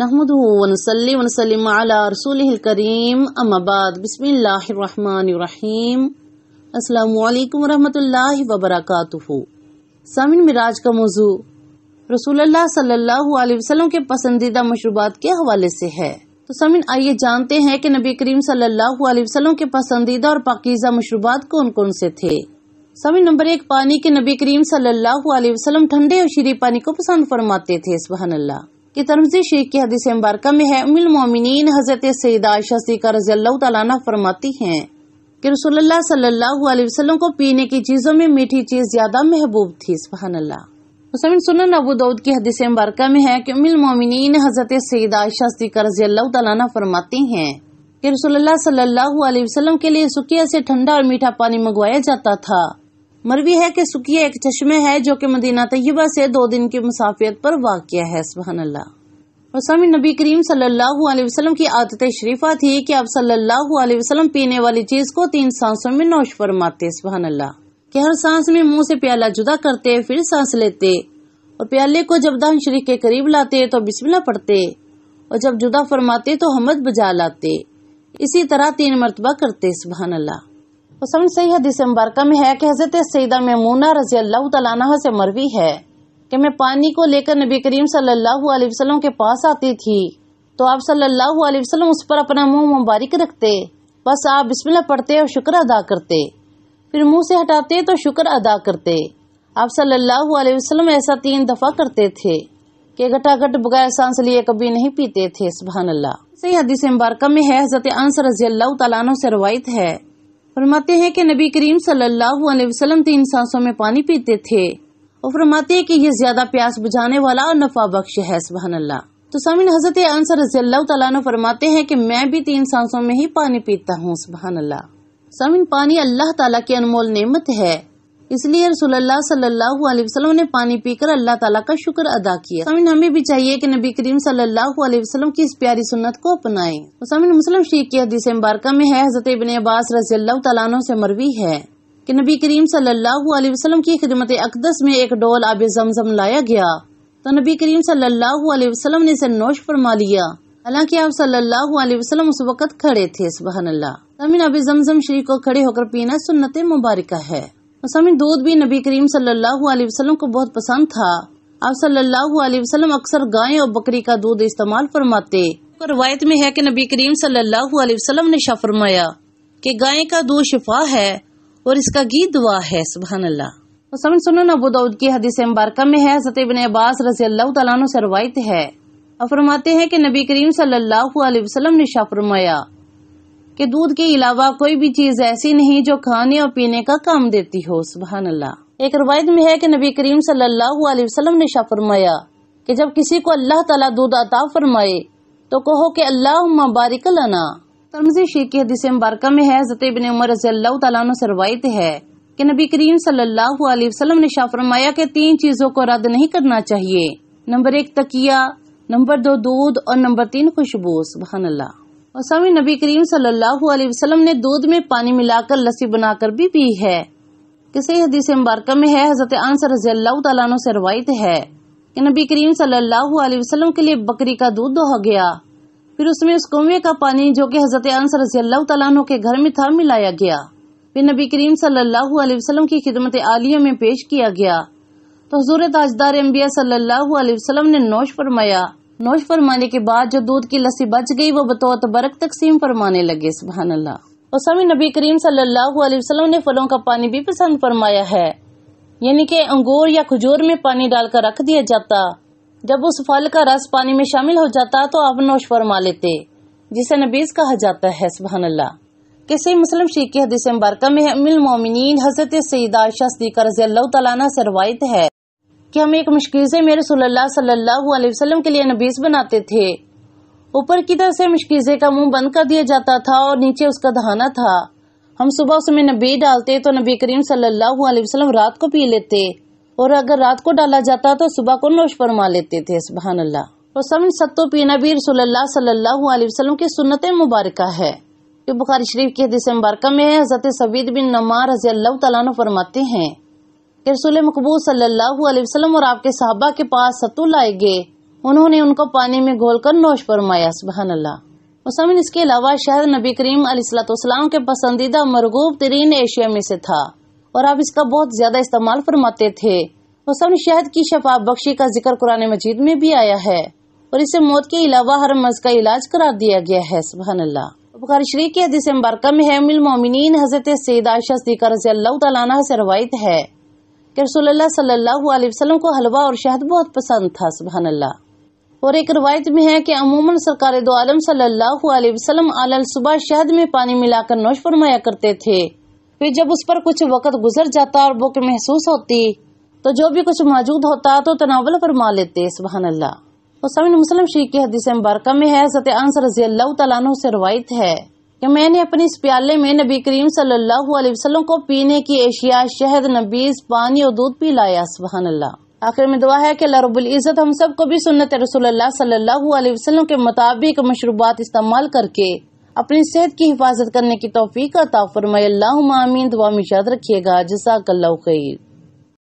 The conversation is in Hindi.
नहमदहू वनसली करीम अम्माबाद बिस्मिल्लाहिर्रहमानिर्रहीम अस्सलाम वालेकुम मिराज का मौजू के पसंदीदा मशरूबा के हवाले ऐसी है तो सामिन आइये जानते हैं की नबी करीम सल्लाम के पसंदीदा और पाकिजा मशरूबा कौन कौन से थे सामिन नंबर एक पानी के नबी करीम सल्लल्लाहु ठंडे और शीरी पानी को पसंद फरमाते थे सुबह अल्लाह की तरफ शेख की हदीस मुबारक में है उमिल मोमिन हजरत सईद आयशा सीका रजी अल्लाह फरमाती हैं कि रसोल्ला सल्लल्लाहु अलैहि वसल्लम को पीने की चीज़ों में मीठी चीज़ ज़्यादा महबूब थी सुबहान अल्लाह मुसमिन सुनन अबू दाऊद की हदीस मुबारक में है कि उमिल मोमिन हजरत सईद आयशा सीका रजी अल्लाह फरमाती हैं कि रसोल्ला सल्लल्लाहु के लिए सुखिया से ठंडा और मीठा पानी मंगवाया जाता था मरवी है कि सुकिया एक चश्मे है जो कि मदीना तयबा से दो दिन की मुसाफियत पर वाक़ है अल्लाह और समी नबी करीम सल्लल्लाहु अलैहि वसल्लम की आदत शरीफा थी कि आप सल्लल्लाहु अलैहि वसल्लम पीने वाली चीज को तीन सांसों में नौश फरमाते अल्लाह के हर सांस में मुंह से प्याला जुदा करते फिर सांस लेते और प्याले को जब दहन शरीफ के करीब लाते तो बिस्मिल्लाह पढ़ते और जब जुदा फरमाते तो हमद बजा लाते इसी तरह तीन मरतबा करते अल्लाह हुसन सैद इसम्बारका में है कि हजरत सईदा मेमूना रजी अल्लाह तला से मरवी है कि मैं पानी को लेकर नबी करीम सल्लल्लाहु अलैहि वसल्लम के पास आती थी तो आप सल्लल्लाहु अलैहि वसल्लम उस पर अपना मुंह मुबारक रखते बस आप बिस्मिल्लाह पढ़ते और शुक्र अदा करते फिर मुंह से हटाते तो शुक्र अदा करते आप सल्लल्लाहु अलैहि वसल्लम ऐसा तीन दफा करते थे कि घटाघट बगैर सांस लिए कभी नहीं पीते थे सुबहान अल्लाह सही हदीस मुबारक में है हजरत अंस रजी अल्लाह तला से रवायत है फरमाते हैं कि नबी करीम सल्लल्लाहु अलैहि वसल्लम तीन तो सांसों में पानी पीते थे और फरमाते हैं कि यह ज्यादा प्यास बुझाने वाला और नफा बख्श है सुबहान अल्लाह तो सामिन हजरत अंसर रजील्ला फरमाते हैं कि मैं भी तीन तो सांसों में ही पानी पीता हूँ सुबहान अल्लाह सामिन पानी अल्लाह तला की अनमोल नेमत है इसलिए रसोल्ला सल्लल्लाहु अलैहि वसल्लम ने पानी पीकर अल्लाह ताला का शुक्र अदा किया समिन हमें भी चाहिए कि नबी करीम सल्लल्लाहु अलैहि वसल्लम की इस प्यारी सुन्नत को अपनाएं तो समिन मुस्लिम शेख की हदीस मुबारक में है हजरत इबन अब्बास रजी अल्लाह तला से मरवी है कि नबी करीम सल्लल्लाहु अलैहि वसल्लम की खिदमत अकदस में एक डोल आब जमजम लाया गया तो नबी करीम सल्लल्लाहु अलैहि वसल्लम ने इसे नोश फरमा लिया हालांकि आप सल्लल्लाहु अलैहि वसल्लम उस वक्त खड़े थे सुबह अल्लाह समिन अब जमजम शरीफ को खड़े होकर पीना सुन्नत मुबारक है मसामी दूध भी नबी करीम सल्लल्लाहु अलैहि वसल्लम को बहुत पसंद था आप सल्लल्लाहु अलैहि वसल्लम अक्सर गाय और बकरी का दूध इस्तेमाल फरमाते रवायत में है कि नबी करीम सल्लल्लाहु अलैहि वसल्लम ने शाह फरमाया कि गाय का दूध शिफा है और इसका घी दुआ है सुबह अल्लाह मसामिन सुनो अबू दाऊद की हदीस मुबारक में है सतबिन अब्बास रजी अल्लाह तला से रवायत है और फरमाते हैं कि नबी करीम सल्लल्लाहु अलैहि वसल्लम ने शाह फरमाया कि दूध के अलावा कोई भी चीज ऐसी नहीं जो खाने और पीने का काम देती हो सुबह अल्लाह एक रवायत में है कि नबी करीम सल्लल्लाहु अलैहि वसल्लम ने शाह फरमाया कि जब किसी को अल्लाह ताला दूध अता फरमाए तो कहो कि अल्लाह बारिक लना तरमजी शेख की हदीस मुबारक में है इब्ने उमर रजी अल्लाह तला से रवायत है कि नबी करीम सल्लल्लाहु अलैहि वसल्लम ने शाह फरमाया कि तीन चीजों को रद्द नहीं करना चाहिए नंबर एक तकिया नंबर दो दूध और नंबर तीन खुशबू सुभान अल्लाह और स्वामी नबी करीम सल्लल्लाहु अलैहि वसल्लम ने दूध में पानी मिलाकर लस्सी बनाकर भी पी है किसी हदीस मुबारक में है हजरत अनसर रजी अल्लाह तला से रवायत है कि नबी करीम सल्लल्लाहु अलैहि वसल्लम के लिए बकरी का दूध दोहा गया फिर उसमें उस कुएं का पानी जो कि हजरत अनसर रजी अल्लाह तला के घर में था मिलाया गया फिर नबी करीम सल्लल्लाहु अलैहि वसल्लम की खिदमत आलिया में पेश किया गया तो हजूर ताजदार अंबिया सल्लल्लाहु अलैहि वसल्लम ने नौश फरमाया नोश फरमाने के बाद जो दूध की लस्सी बच गई वो बतौर तबरक तकसीम फरमाने लगे सुबहान अल्लाह उसामी नबी करीम सल्लल्लाहु अलैहि वसल्लम ने फलों का पानी भी पसंद फरमाया है यानी कि अंगूर या खजूर में पानी डालकर रख दिया जाता जब उस फल का रस पानी में शामिल हो जाता तो आप नोश फरमा लेते जिसे नबीज कहा जाता है सुबहान अल्लाह किसी मुस्लिम शीख की हदीस मुबारक में अमिल मोमिन हजरत सईदा शस्दी रजी अल्लाह तला से रवायत है कि हम एक मुश्किल से मेरे सल्लल्लाहु अलैहि वसल्लम के लिए नबीस बनाते थे ऊपर की तरफ से मुश्किजे का मुंह बंद कर दिया जाता था और नीचे उसका दहाना था हम सुबह उसमें नबी डालते तो नबी करीम सल्लल्लाहु अलैहि वसल्लम रात को पी लेते और अगर रात को डाला जाता तो सुबह को नोश फरमा लेते थे सुबहान अल्लाह और समझ सत्तो पीना भी रसोल्ला सल्लल्लाहु की सुन्नत मुबारक है जो बुखारी शरीफ की हदीस मुबारक में हजरत सबीद बिन नमार रजी अल्लाह तला फरमाते हैं कि रसूल मकबूल सल्लल्लाहु अलैहि वसल्लम और आपके साहबा के पास सतु लाए गए उन्होंने उनको पानी में घोल कर नोश फरमाया सुबह अल्लाह उसामिन इसके अलावा शहर नबी करीम अलीसलाम के पसंदीदा मरगूब तरीन एशिया में से था और आप इसका बहुत ज्यादा इस्तेमाल फरमाते थे उसामिन शहद की शफा बख्शी का जिक्र कुरान मजीद में भी आया है और इसे मौत के अलावा हर मर्ज का इलाज करार दिया गया है सुबह अल्लाह बुखारी शरीफ की हदीस मुबारक में है मोमिन हजरत सईद आयशा सदीका रजी अल्लाह तला से रवायत है कि रसोल्ला सल्लल्लाहु अलैहि वसल्लम को हलवा और शहद बहुत पसंद था सुबहान अल्लाह और एक रवायत में है कि अमूमन सरकार दो आलम सल्लल्लाहु अलैहि वसल्लम आलल सुबह शहद में पानी मिलाकर नोश फरमाया करते थे फिर जब उस पर कुछ वक़्त गुजर जाता और भूख महसूस होती तो जो भी कुछ मौजूद होता तो तनावल फरमा लेते सुबह अल्लाह और समिन मुस्लिम शरीक की हदीस मुबारक में है सत रजी अल्लाह तला से रवायत है कि मैंने अपने इस प्याले में नबी करीम सल्लल्लाहु अलैहि वसल्लम को पीने की एशिया शहद नबीज पानी और दूध पी लाया सुबहान अल्लाह आखिर में दुआ है कि अल्लाह रब्बुल इज़्ज़त हम सब को भी सुन्नत रसूलुल्लाह सल्लल्लाहु अलैहि वसल्लम के मुताबिक मशरूबात इस्तेमाल करके अपनी सेहत की हिफाजत करने की तौफीक अता फरमाए अल्लाहुम्मा आमीन दुआ में याद रखिएगा जजाकल्लाहु खैर